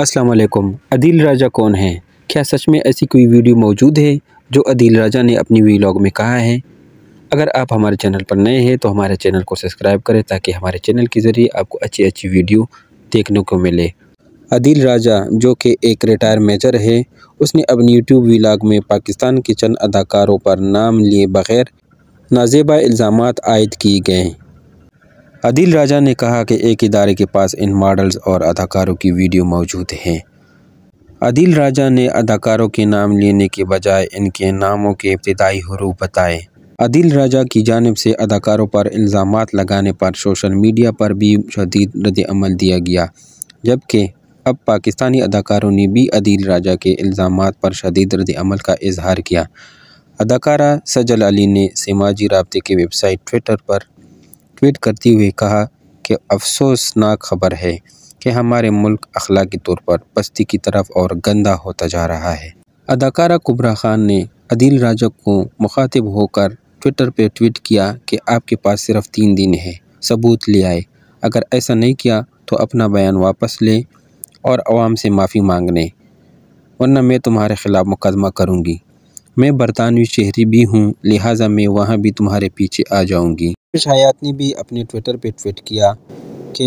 अस्सलाम वालेकुम अदील राजा कौन है क्या सच में ऐसी कोई वीडियो मौजूद है जो अदील राजा ने अपनी वीलॉग में कहा है अगर आप हमारे चैनल पर नए हैं तो हमारे चैनल को सब्सक्राइब करें ताकि हमारे चैनल के ज़रिए आपको अच्छी अच्छी वीडियो देखने को मिले अदील राजा जो कि एक रिटायर मेजर है उसने अपनी यूट्यूब वीलाग में पाकिस्तान के चंद अदाकारों पर नाम लिए बगैर नाजेबा इल्ज़ाम आयद किए गए आदिल राजा ने कहा कि एक इदारे के पास इन मॉडल्स और अदाकारों की वीडियो मौजूद हैं आदिल राजा ने अदाकारों के नाम लेने के बजाय इनके नामों के इब्तदाई हरूफ बताए आदिल राजा की जानब से अदाकारों पर इल्ज़ाम लगाने पर सोशल मीडिया पर भी शदीद रद्दमल दिया गया जबकि अब पाकिस्तानी अदाकारों ने भी अदिल राजा के इल्ज़ाम पर शदीद रद्दमल का इजहार किया अदाकारा सजल अली ने समाजी रबते की वेबसाइट ट्विटर पर ट्वीट करते हुए कहा कि अफसोसनाक खबर है कि हमारे मुल्क के तौर पर बस्ती की तरफ और गंदा होता जा रहा है अदाकारा कुबरा खान ने अदिल राजा को मुखातिब होकर ट्विटर पर ट्वीट किया कि आपके पास सिर्फ तीन दिन है सबूत ले आए अगर ऐसा नहीं किया तो अपना बयान वापस लें और आवाम से माफ़ी मांग लें वरना मैं तुम्हारे ख़िलाफ़ मुकदमा करूँगी मैं बरतानवी शहरी भी हूँ लिहाजा मैं वहाँ भी तुम्हारे पीछे आ जाऊँगी इस हयात ने भी अपने ट्विटर पर ट्वीट किया कि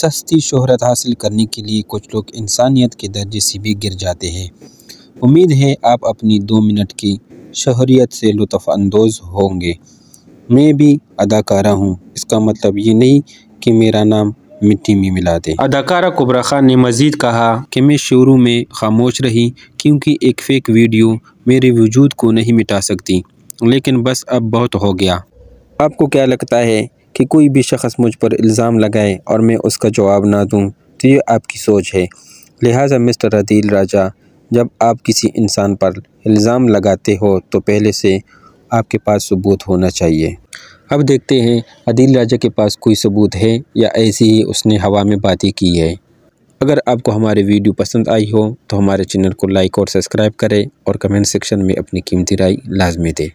सस्ती शोहरत हासिल करने के लिए कुछ लोग इंसानियत के दर्जे से भी गिर जाते हैं उम्मीद है आप अपनी दो मिनट की शहरीत से लुफानंदोज़ होंगे मैं भी अदाकारा हूँ इसका मतलब ये नहीं कि मेरा नाम मिट्टी में मिला दे अदाकारा कुबरा खान ने मज़ीद कहा कि मैं शुरू में खामोश रही क्योंकि एक फेक वीडियो मेरे वजूद को नहीं मिटा सकती लेकिन बस अब बहुत हो गया आपको क्या लगता है कि कोई भी शख्स मुझ पर इल्ज़ाम लगाए और मैं उसका जवाब ना दूँ तो ये आपकी सोच है लिहाजा मिस्टर अदील राजा जब आप किसी इंसान पर इल्ज़ाम लगाते हो तो पहले से आपके पास सबूत होना चाहिए अब देखते हैं अदील राजा के पास कोई सबूत है या ऐसी ही उसने हवा में बातें की है अगर आपको हमारे वीडियो पसंद आई हो तो हमारे चैनल को लाइक और सब्सक्राइब करें और कमेंट सेक्शन में अपनी कीमती राय लाजमी दें